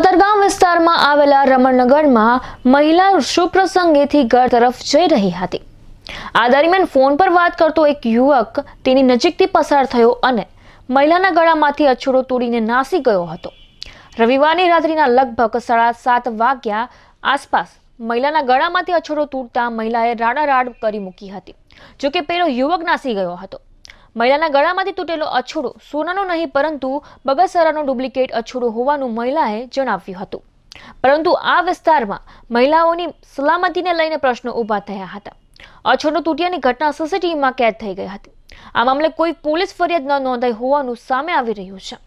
કતરગામ વિસ્તારમાં આવેલા રમણનગરમાં મહિલા શુભપ્રસંગેથી ઘર તરફ જઈ રહી હતી આ દરમિયાન ફોન પર વાત કરતો એક યુવક તેની નજીકથી પસાર થયો અને મહિલાના ગળામાંથી અછૂડો તોડીને નાસી ગયો હતો રવિવારની રાત્રિના લગભગ સાડા સાત વાગ્યા આસપાસ મહિલાના ગળામાંથી અછૂડો તૂટતા મહિલાએ રાડારાડ કરી મૂકી હતી જોકે પેલો યુવક નાસી ગયો હતો મહિલાના ગળામાંથી તૂટેલો અછૂડો સોનાનો નહીં પરંતુ બગસરાનો ડુપ્લિકેટ અછૂડો હોવાનું મહિલાએ જણાવ્યું હતું પરંતુ આ વિસ્તારમાં મહિલાઓની સલામતીને લઈને પ્રશ્નો ઊભા થયા હતા અછૂડો તૂટ્યાની ઘટના સીસીટીવીમાં કેદ થઈ ગઈ હતી આ મામલે કોઈ પોલીસ ફરિયાદ ન નોંધાઈ હોવાનું સામે આવી રહ્યું છે